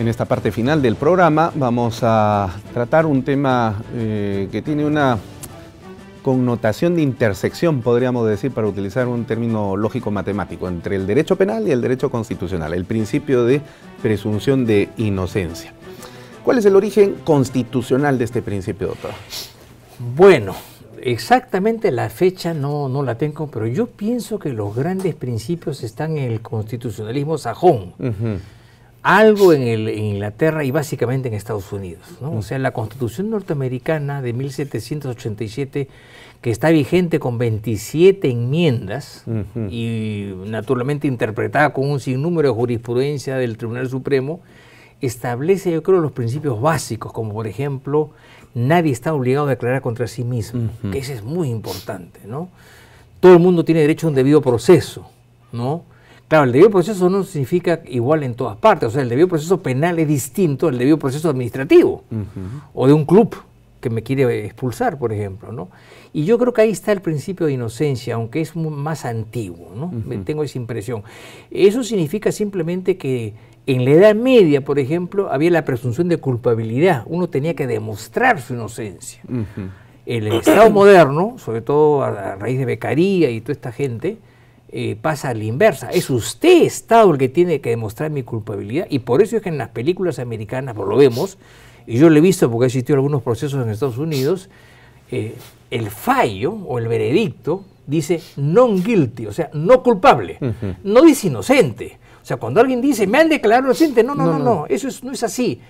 En esta parte final del programa vamos a tratar un tema eh, que tiene una connotación de intersección, podríamos decir, para utilizar un término lógico-matemático, entre el derecho penal y el derecho constitucional, el principio de presunción de inocencia. ¿Cuál es el origen constitucional de este principio, doctor? Bueno, exactamente la fecha no, no la tengo, pero yo pienso que los grandes principios están en el constitucionalismo sajón algo en, el, en, Inglaterra y básicamente en Estados Unidos. ¿no? O sea, la constitución norteamericana de 1787, que está vigente con 27 enmiendas y naturalmente interpretada con un sinnúmero de jurisprudencia del Tribunal Supremo, establece yo creo los principios básicos, como por ejemplo, nadie está obligado a declarar contra sí mismo, que eso es muy importante. ¿no? Todo el mundo tiene derecho a un debido proceso. ¿no? Claro, el debido proceso no significa igual en todas partes. O sea, el debido proceso penal es distinto al debido proceso administrativo o de un club que me quiere expulsar, por ejemplo, ¿no? Y yo creo que ahí está el principio de inocencia, aunque es más antiguo, ¿no? me tengo esa impresión. Eso significa simplemente que en la Edad Media, por ejemplo, había la presunción de culpabilidad. Uno tenía que demostrar su inocencia. En El Estado moderno, sobre todo a raíz de Becaría y toda esta gente, eh, pasa a la inversa. Es usted, Estado, el que tiene que demostrar mi culpabilidad. Y por eso es que en las películas americanas, por lo vemos, y yo lo he visto porque existió algunos procesos en Estados Unidos, eh, el fallo o el veredicto dice non guilty, o sea, no culpable. No dice inocente. O sea, cuando alguien dice, me han declarado inocente, no, no, no, no, eso no es así.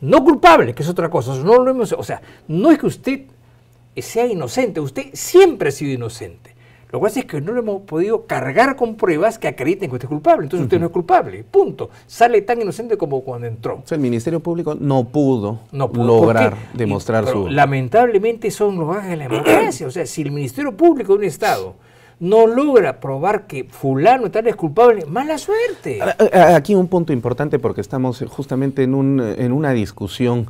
No culpable, que es otra cosa. No lo vemos o sea, no es que usted sea inocente, usted siempre ha sido inocente. Lo que pasa es que no lo hemos podido cargar con pruebas que acrediten que usted es culpable. Entonces usted no es culpable. Punto. Sale tan inocente como cuando entró. O sea, el Ministerio Público no pudo, lograr demostrar su... Lamentablemente son los ángeles de la democracia. o sea, si el Ministerio Público de un Estado no logra probar que fulano tal es culpable, mala suerte. Aquí un punto importante porque estamos justamente en, un, en una discusión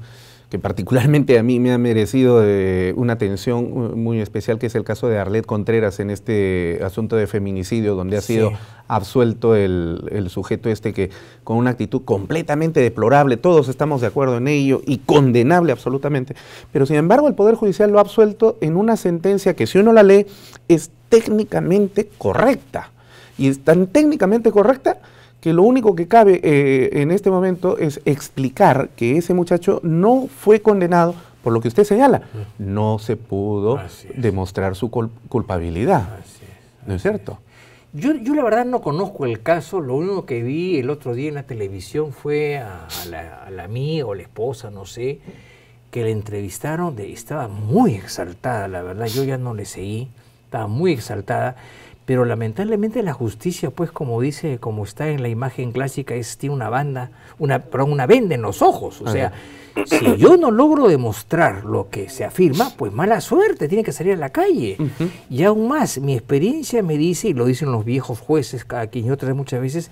que particularmente a mí me ha merecido eh, una atención eh, muy especial, que es el caso de Arlet Contreras en este asunto de feminicidio, donde ha sido absuelto el, el, sujeto este que con una actitud completamente deplorable, todos estamos de acuerdo en ello y condenable absolutamente, pero sin embargo el Poder Judicial lo ha absuelto en una sentencia que si uno la lee es técnicamente correcta. Y es tan técnicamente correcta que lo único que cabe eh, en este momento es explicar que ese muchacho no fue condenado por lo que usted señala. Mm. No se pudo demostrar su culpabilidad. ¿No es cierto? Yo, la verdad no conozco el caso, lo único que vi el otro día en la televisión fue a, la, amiga o la esposa, no sé, que le entrevistaron, de, estaba muy exaltada, la verdad, yo ya no le seguí, estaba muy exaltada. Pero lamentablemente la justicia, pues como dice, como está en la imagen clásica, es, tiene una banda, una, una venda en los ojos. O sea, si yo no logro demostrar lo que se afirma, pues mala suerte, tiene que salir a la calle. Y aún más, mi experiencia me dice, y lo dicen los viejos jueces, aquí quien y otra muchas veces,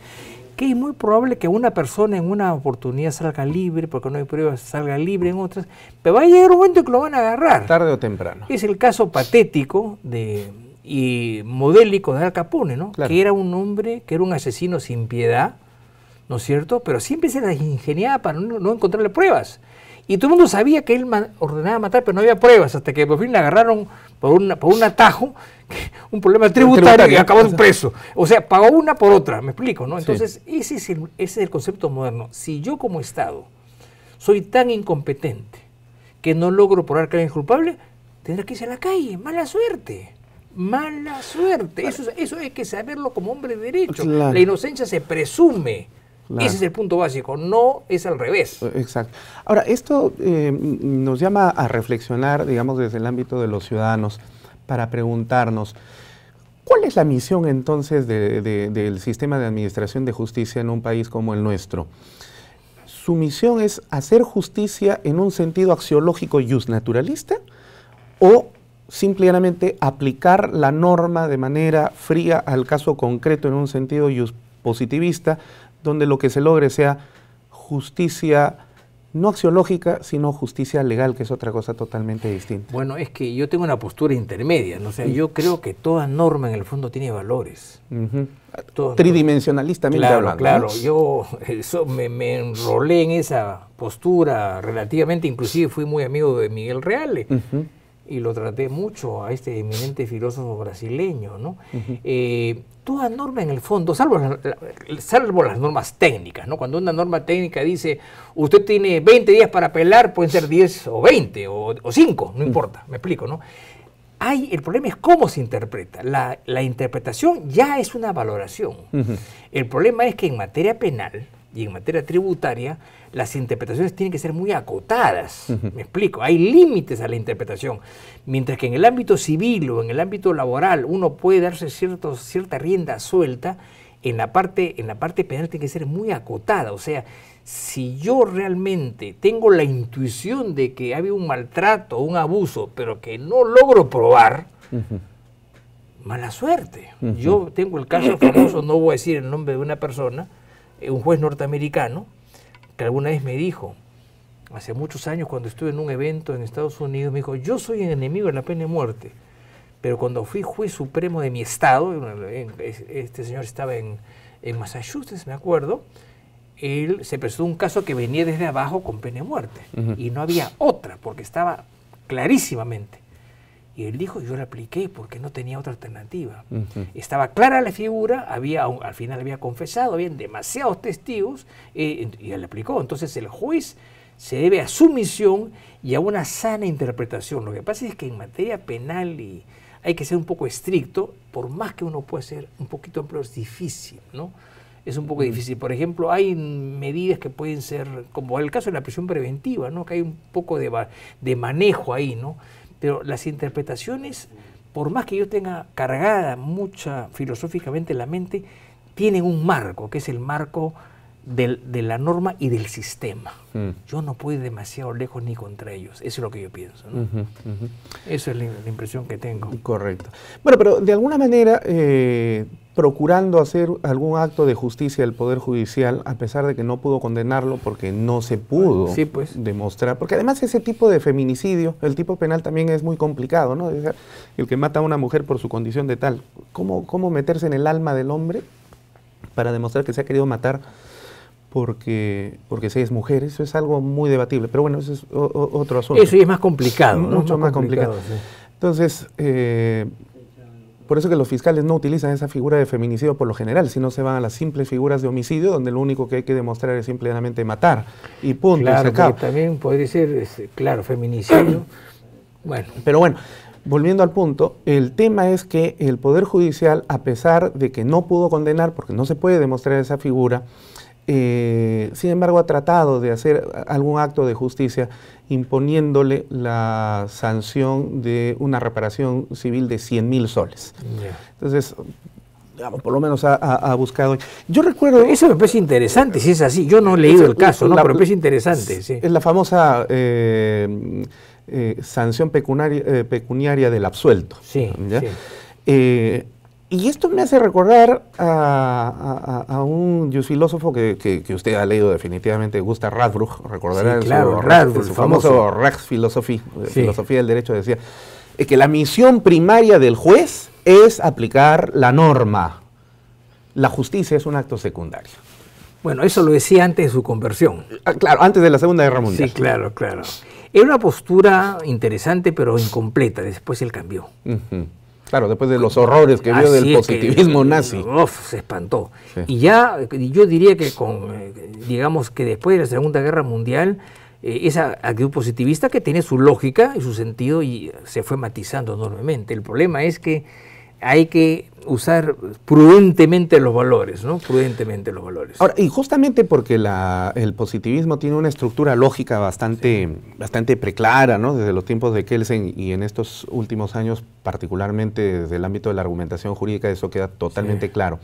que es muy probable que una persona en una oportunidad salga libre, porque no hay pruebas, salga libre en otras, pero va a llegar un momento que lo van a agarrar. Tarde o temprano. Es el caso patético de y modélico de Al Capone, ¿no? Que era un hombre, que era un asesino sin piedad, ¿no es cierto? Pero siempre se las ingeniaba para no, encontrarle pruebas. Y todo el mundo sabía que él ordenaba matar, pero no había pruebas, hasta que por fin le agarraron por, por un atajo, un problema tributario, y acabó preso. O sea, pagó una por otra, me explico, ¿no? Entonces, ese, es el, es el concepto moderno. Si yo como Estado soy tan incompetente que no logro probar que alguien culpable, tendrá que irse a la calle, mala suerte mala suerte. Eso, eso hay que saberlo como hombre de derecho. La inocencia se presume. Ese es el punto básico, no es al revés. Eh, exacto. Ahora, esto eh, nos llama a reflexionar, digamos, desde el ámbito de los ciudadanos, para preguntarnos, ¿cuál es la misión entonces del sistema de administración de justicia en un país como el nuestro? Su misión es hacer justicia en un sentido axiológico y naturalista o simplemente aplicar la norma de manera fría al caso concreto en un sentido positivista, donde lo que se logre sea justicia no axiológica, sino justicia legal, que es otra cosa totalmente distinta. Bueno, es que yo tengo una postura intermedia, ¿no? sé mm. yo creo que toda norma en el fondo tiene valores. tridimensionalista claro, Claro, yo eso, me, enrolé en esa postura relativamente, inclusive fui muy amigo de Miguel Reale y lo traté mucho a este eminente filósofo brasileño, ¿no? Eh, toda norma en el fondo, salvo, salvo las normas técnicas, ¿no? Cuando una norma técnica dice, usted tiene 20 días para apelar, pueden ser 10 o 20 o, 5, no mm. importa, me explico, ¿no? Hay, el problema es cómo se interpreta. La, interpretación ya es una valoración. El problema es que en materia penal, y en materia tributaria, las interpretaciones tienen que ser muy acotadas. Me explico, hay límites a la interpretación. Mientras que en el ámbito civil o en el ámbito laboral uno puede darse cierta rienda suelta, en la, parte, en la parte penal tiene que ser muy acotada. O sea, si yo realmente tengo la intuición de que ha habido un maltrato, un abuso, pero que no logro probar, mala suerte. Yo tengo el caso famoso, no voy a decir el nombre de una persona, eh, un juez norteamericano que alguna vez me dijo, hace muchos años cuando estuve en un evento en Estados Unidos, me dijo, yo soy enemigo de la pena de muerte, pero cuando fui juez supremo de mi estado, este señor estaba en, Massachusetts, me acuerdo, él se presentó un caso que venía desde abajo con pena de muerte y no había otra porque estaba clarísimamente. Y él dijo, yo la apliqué porque no tenía otra alternativa. Estaba clara la figura, había, al final había confesado, habían demasiados testigos eh, y él la aplicó. Entonces el juez se debe a su misión y a una sana interpretación. Lo que pasa es que en materia penal hay que ser un poco estricto, por más que uno pueda ser un poquito amplio, es difícil, ¿no? es un poco difícil. Por ejemplo, hay medidas que pueden ser, como el caso de la prisión preventiva, ¿no? que hay un poco de, de manejo ahí, ¿no? Pero las interpretaciones, por más que yo tenga cargada mucha filosóficamente la mente, tienen un marco, que es el marco de la norma y del sistema. Mm. Yo no puedo ir demasiado lejos ni contra ellos. Eso es lo que yo pienso. Esa es la, impresión que tengo. Correcto. Bueno, pero de alguna manera eh, procurando hacer algún acto de justicia al Poder Judicial, a pesar de que no pudo condenarlo porque no se pudo pues. demostrar. Porque además ese tipo de feminicidio, el tipo penal también es muy complicado, ¿no? El que mata a una mujer por su condición de tal. ¿Cómo, meterse en el alma del hombre para demostrar que se ha querido matar porque, porque es mujer? Eso es algo muy debatible. Pero bueno, eso es otro asunto. Eso es más complicado. Mucho más, complicado. Entonces... Eh, por eso que los fiscales no utilizan esa figura de feminicidio por lo general, sino se van a las simples figuras de homicidio, donde lo único que hay que demostrar es simplemente matar y punto. Claro, se también podría decir este, claro, feminicidio. bueno. Pero bueno, volviendo al punto, el tema es que el Poder Judicial, a pesar de que no pudo condenar, porque no se puede demostrar esa figura, eh, sin embargo, ha tratado de hacer algún acto de justicia imponiéndole la sanción de una reparación civil de 100 mil soles. Entonces, digamos, por lo menos ha, buscado. Yo recuerdo. eso me parece interesante, si es así. Yo no he leído el caso, ¿no? pero me parece interesante. Es la famosa. Eh, eh, sanción pecuniaria, del absuelto. Sí, y esto me hace recordar a, un filósofo que, usted ha leído definitivamente, Gustav Radbruch, recordará su, famoso filosofía del derecho, decía eh, que la misión primaria del juez es aplicar la norma. La justicia es un acto secundario. Bueno, eso lo decía antes de su conversión. Ah, claro, antes de la Segunda Guerra Mundial. Sí, claro, claro. Era una postura interesante pero incompleta, después él cambió. Claro, después de los horrores que vio del positivismo eh, nazi. Uf, se espantó. Y ya, yo diría que con, eh, digamos que después de la Segunda Guerra Mundial, eh, esa actitud positivista que tiene su lógica y su sentido y se fue matizando enormemente. El problema es que hay que usar prudentemente los valores, ¿no? Prudentemente los valores. Ahora, y justamente porque el positivismo tiene una estructura lógica bastante, bastante preclara, ¿no? Desde los tiempos de Kelsen y en estos últimos años, particularmente desde el ámbito de la argumentación jurídica, eso queda totalmente claro.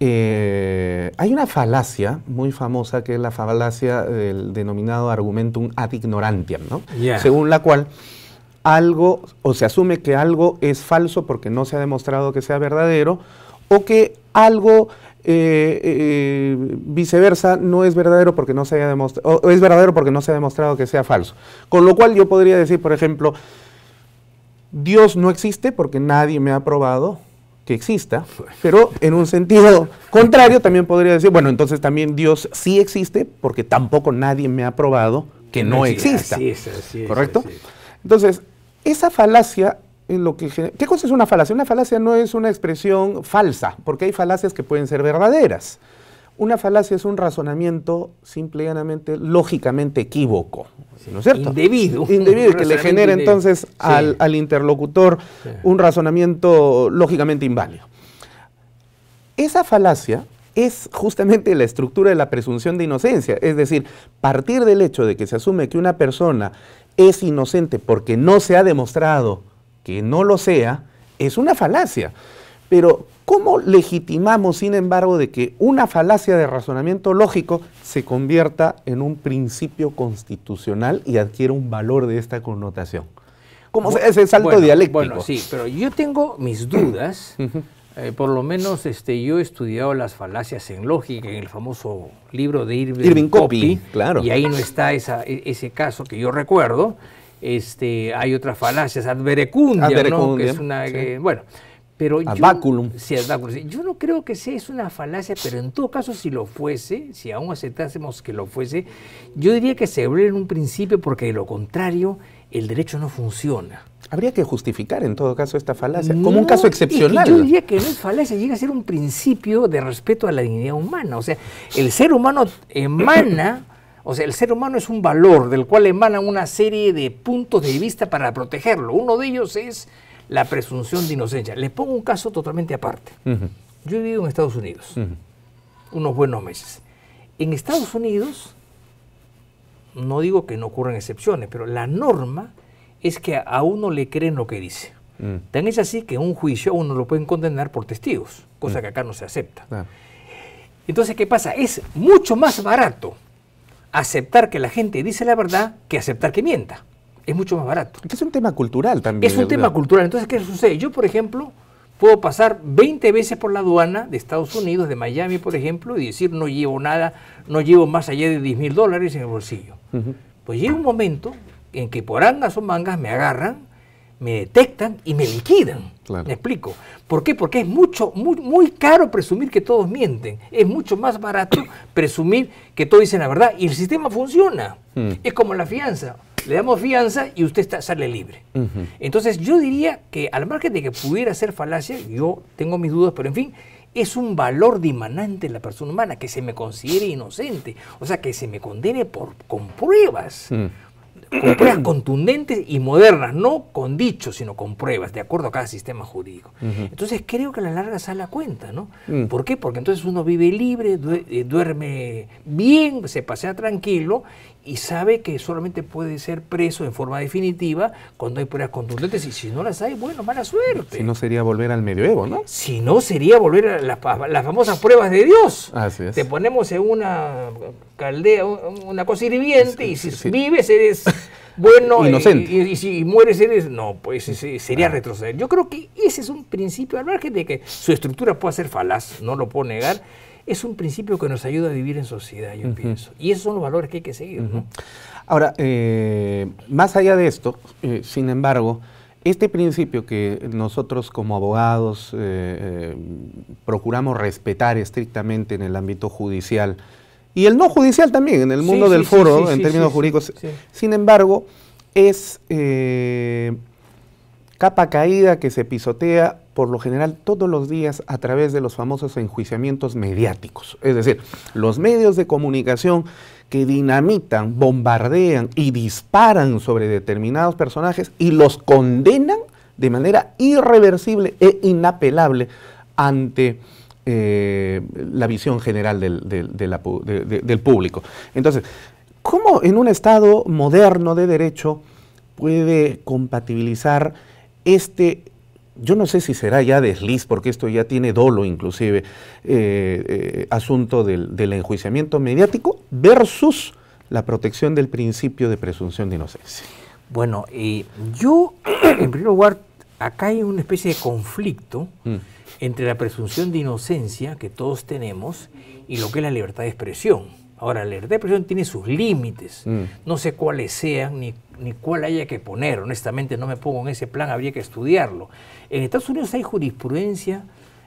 Eh, hay una falacia muy famosa que es la falacia del denominado argumentum ad ignorantiam, ¿no? Según la cual algo o se asume que algo es falso porque no se ha demostrado que sea verdadero o que algo eh, eh, viceversa no es verdadero porque no se haya demostrado es verdadero porque no se ha demostrado que sea falso. Con lo cual yo podría decir, por ejemplo, Dios no existe porque nadie me ha probado que exista, pero en un sentido contrario también podría decir, bueno, entonces también Dios sí existe porque tampoco nadie me ha probado que no, exista. ¿Correcto? Entonces, esa falacia en lo que, ¿Qué cosa es una falacia? Una falacia no es una expresión falsa, porque hay falacias que pueden ser verdaderas. Una falacia es un razonamiento simplemente, lógicamente equívoco, ¿no es cierto? Indebido. Indebido, que le genera entonces al, interlocutor un razonamiento lógicamente inválido. Esa falacia es justamente la estructura de la presunción de inocencia, es decir, partir del hecho de que se asume que una persona es inocente porque no se ha demostrado que no lo sea, es una falacia. Pero ¿cómo legitimamos, sin embargo, de que una falacia de razonamiento lógico se convierta en un principio constitucional y adquiera un valor de esta connotación? ¿Cómo se, ese salto dialéctico? Bueno, sí, pero yo tengo mis dudas. Eh, por lo menos este, yo he estudiado las falacias en lógica en el famoso libro de Irving, Irving Copy, claro. y ahí no está e, ese caso que yo recuerdo. Este, hay otras falacias, ad verecundia, que es una, eh, bueno, pero ad yo, yo no creo que sea una falacia, pero en todo caso si lo fuese, si aún aceptásemos que lo fuese, yo diría que se en un principio porque de lo contrario el derecho no funciona. Habría que justificar en todo caso esta falacia, como un caso excepcional. yo diría que no es falacia, llega a ser un principio de respeto a la dignidad humana. O sea, el ser humano emana, o sea, el ser humano es un valor del cual emana una serie de puntos de vista para protegerlo. Uno de ellos es la presunción de inocencia. Le pongo un caso totalmente aparte. Yo he vivido en Estados Unidos unos buenos meses. En Estados Unidos no digo que no ocurran excepciones, pero la norma es que a uno le creen lo que dice. Mm. Tan es así que un juicio a uno lo pueden condenar por testigos, cosa mm. que acá no se acepta. Ah. Entonces, ¿qué pasa? Es mucho más barato aceptar que la gente dice la verdad que aceptar que mienta. Es mucho más barato. Es un tema cultural también. Es un tema cultural. Entonces, ¿qué sucede? Yo, por ejemplo, Puedo pasar 20 veces por la aduana de Estados Unidos, de Miami, por ejemplo, y decir no llevo nada, no llevo más allá de 10 mil dólares en el bolsillo. Pues llega un momento en que por angas o mangas me agarran, me detectan y me liquidan. Me explico. ¿Por qué? Porque es mucho, muy, muy caro presumir que todos mienten. Es mucho más barato presumir que todos dicen la verdad. Y el sistema funciona. Mm. Es como la fianza le damos fianza y usted está, sale libre. Entonces yo diría que al margen de que pudiera ser falacia, yo tengo mis dudas, pero en fin, es un valor dimanante en la persona humana, que se me considere inocente, o sea, que se me condene por, con pruebas. Mm. con pruebas contundentes y modernas, no con dichos, sino con pruebas, de acuerdo a cada sistema jurídico. Entonces creo que a la larga sale la cuenta, ¿no? Mm. ¿Por qué? Porque entonces uno vive libre, eh, duerme bien, se pasea tranquilo y sabe que solamente puede ser preso en forma definitiva cuando hay pruebas contundentes y si no las hay, bueno, mala suerte. Si no sería volver al medioevo, ¿no? Si no sería volver a las, famosas pruebas de Dios. Te ponemos en una caldea, una cosa hirviente y si vives eres bueno Inocente. Y, si mueres eres, no, pues sería ah. retroceder. Yo creo que ese es un principio al margen de que su estructura puede ser falaz, no lo puedo negar es un principio que nos ayuda a vivir en sociedad, yo pienso. Y esos son los valores que hay que seguir. Ahora, eh, más allá de esto, eh, sin embargo, este principio que nosotros como abogados eh, procuramos respetar estrictamente en el ámbito judicial, y el no judicial también, en el mundo del foro, en términos jurídicos, sin embargo, es capa caída que se pisotea por lo general todos los días a través de los famosos enjuiciamientos mediáticos. Es decir, los medios de comunicación que dinamitan, bombardean y disparan sobre determinados personajes y los condenan de manera irreversible e inapelable ante eh, la visión general del público. Entonces, ¿cómo en un Estado moderno de derecho puede compatibilizar este yo no sé si será ya desliz, porque esto ya tiene dolo inclusive, eh, eh, asunto del, enjuiciamiento mediático versus la protección del principio de presunción de inocencia. Bueno, eh, yo, en primer lugar, acá hay una especie de conflicto mm. entre la presunción de inocencia que todos tenemos y lo que es la libertad de expresión. Ahora, la libertad de expresión tiene sus límites. Mm. No sé cuáles sean ni, cuál haya que poner. Honestamente, no me pongo en ese plan, habría que estudiarlo. En Estados Unidos hay jurisprudencia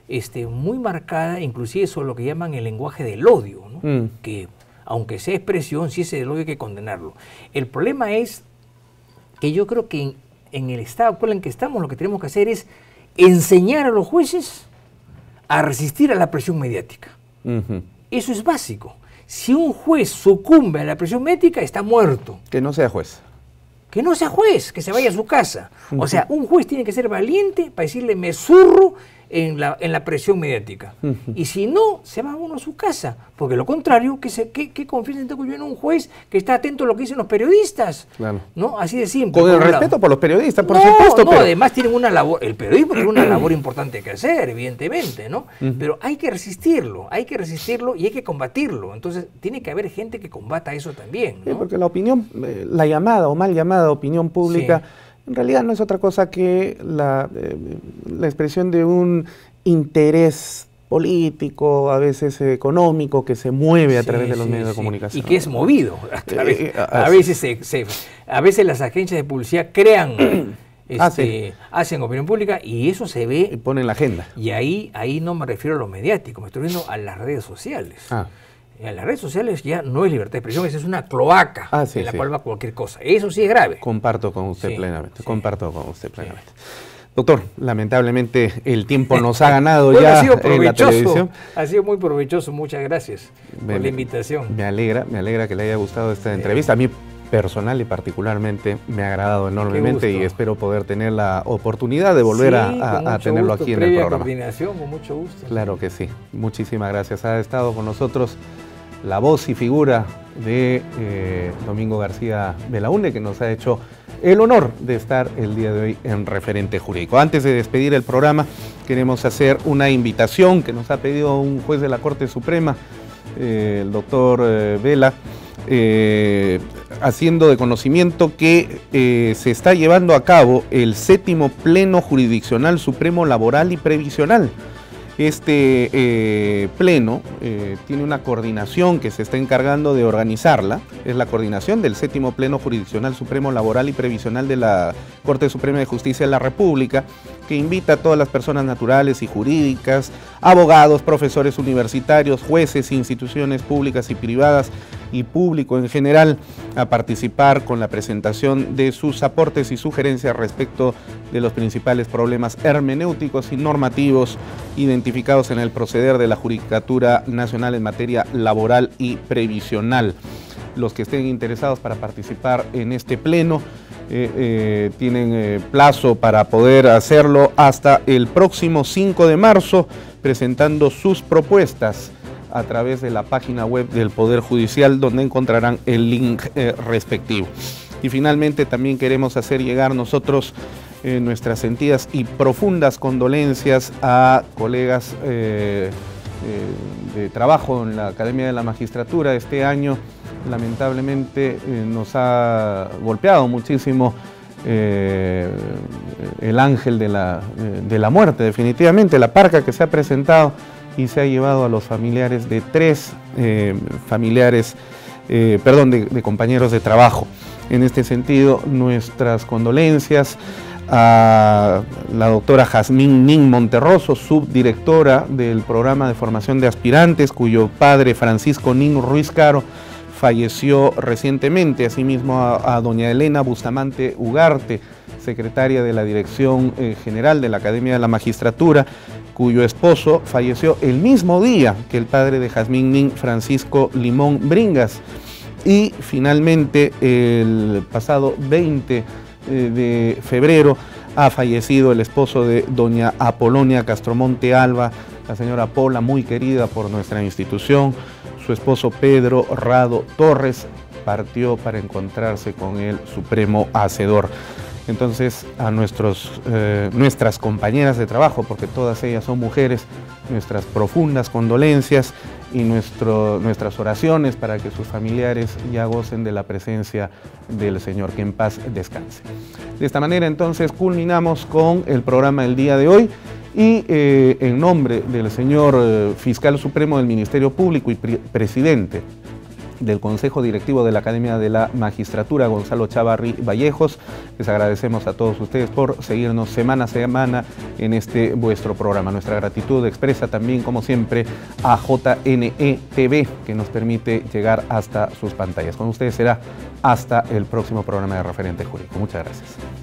este, muy marcada, inclusive sobre lo que llaman el lenguaje del odio, mm. que aunque sea expresión, si es el odio hay que condenarlo. El problema es que yo creo que en, el estado actual en que estamos lo que tenemos que hacer es enseñar a los jueces a resistir a la presión mediática. Eso es básico si un juez sucumbe a la presión médica, está muerto. Que no sea juez. Que no sea juez, que se vaya a su casa. O sea, un juez tiene que ser valiente para decirle, me zurro en la, en la presión mediática. Y si no, se va uno a su casa, porque lo contrario, que, se, que, que yo en un juez que está atento a lo que dicen los periodistas. Claro. ¿No? Así de simple. Con el respeto por los periodistas, por supuesto. pero... además tienen una labor, el periodismo tiene una labor importante que hacer, evidentemente, ¿no? Pero hay que resistirlo, hay que resistirlo y hay que combatirlo. Entonces, tiene que haber gente que combata eso también. porque la opinión, eh, la llamada o mal llamada opinión pública en realidad no es otra cosa que la, eh, expresión de un interés político, a veces eh, económico, que se mueve a través de los medios de comunicación. Y que es movido. Eh, a, veces, a veces las agencias de publicidad crean, este, ah, hacen opinión pública y eso se ve... Y ponen la agenda. Y ahí, ahí no me refiero a los mediático, me estoy refiriendo a las redes sociales. Ah en las redes sociales ya no es libertad de expresión, es una cloaca ah, en la cual va cualquier cosa. Eso sí es grave. Comparto con usted plenamente, comparto con usted plenamente. Doctor, lamentablemente el tiempo nos ha ganado ya ha sido Ha sido muy provechoso, muchas gracias por la invitación. Me alegra, me alegra que le haya gustado esta eh, entrevista. A mí personal y particularmente me ha agradado enormemente y espero poder tener la oportunidad de volver a, tenerlo aquí en el programa. con mucho gusto. Claro que sí. Muchísimas gracias. Ha estado con nosotros la voz y figura de eh, Domingo García Belaunde, que nos ha hecho el honor de estar el día de hoy en referente jurídico. Antes de despedir el programa, queremos hacer una invitación que nos ha pedido un juez de la Corte Suprema, eh, el doctor eh, Vela, haciendo de conocimiento que se está llevando a cabo el séptimo Pleno Jurisdiccional Supremo Laboral y Previsional este eh, pleno eh, tiene una coordinación que se está encargando de organizarla, es la coordinación del séptimo pleno jurisdiccional supremo laboral y previsional de la Corte Suprema de Justicia de la República, que invita a todas las personas naturales y jurídicas, abogados, profesores universitarios, jueces, instituciones públicas y privadas y público en general a participar con la presentación de sus aportes y sugerencias respecto de los principales problemas hermenéuticos y normativos identificados en el proceder de la Judicatura Nacional en materia laboral y previsional. Los que estén interesados para participar en este pleno eh, eh, tienen eh, plazo para poder hacerlo hasta el próximo 5 de marzo, presentando sus propuestas a través de la página web del Poder Judicial, donde encontrarán el link respectivo. Y finalmente también queremos hacer llegar nosotros nuestras sentidas y profundas condolencias a colegas de trabajo en la Academia de la Magistratura este año lamentablemente eh, nos ha golpeado muchísimo eh, el ángel eh, de la, muerte, definitivamente, la parca que se ha presentado y se ha llevado a los familiares de tres familiares, perdón, de, compañeros de trabajo. En este sentido, nuestras condolencias a la doctora Jazmín Nin Monterroso, subdirectora del programa de formación de aspirantes, cuyo padre Francisco Nin Ruiz Caro falleció recientemente, asimismo a, doña Elena Bustamante Ugarte, secretaria de la Dirección eh, General de la Academia de la Magistratura, cuyo esposo falleció el mismo día que el padre de Jazmín Nin, Francisco Limón Bringas. Y finalmente, el pasado 20 eh, de febrero, ha fallecido el esposo de doña Apolonia Castromonte Alba, la señora Pola, muy querida por nuestra institución, su esposo Pedro Rado Torres partió para encontrarse con el supremo hacedor. Entonces a nuestros, eh, nuestras compañeras de trabajo, porque todas ellas son mujeres, nuestras profundas condolencias y nuestro, nuestras oraciones para que sus familiares ya gocen de la presencia del Señor, que en paz descanse. De esta manera entonces culminamos con el programa del día de hoy. Y eh, en nombre del señor eh, fiscal supremo del Ministerio Público y presidente del Consejo Directivo de la Academia de la Magistratura, Gonzalo Chavarri Vallejos. Les agradecemos a todos ustedes por seguirnos semana a semana en este vuestro programa. Nuestra gratitud expresa también, como siempre, a JNETV, que nos permite llegar hasta sus pantallas. Con ustedes será hasta el próximo programa de Referente Jurídico. Muchas gracias.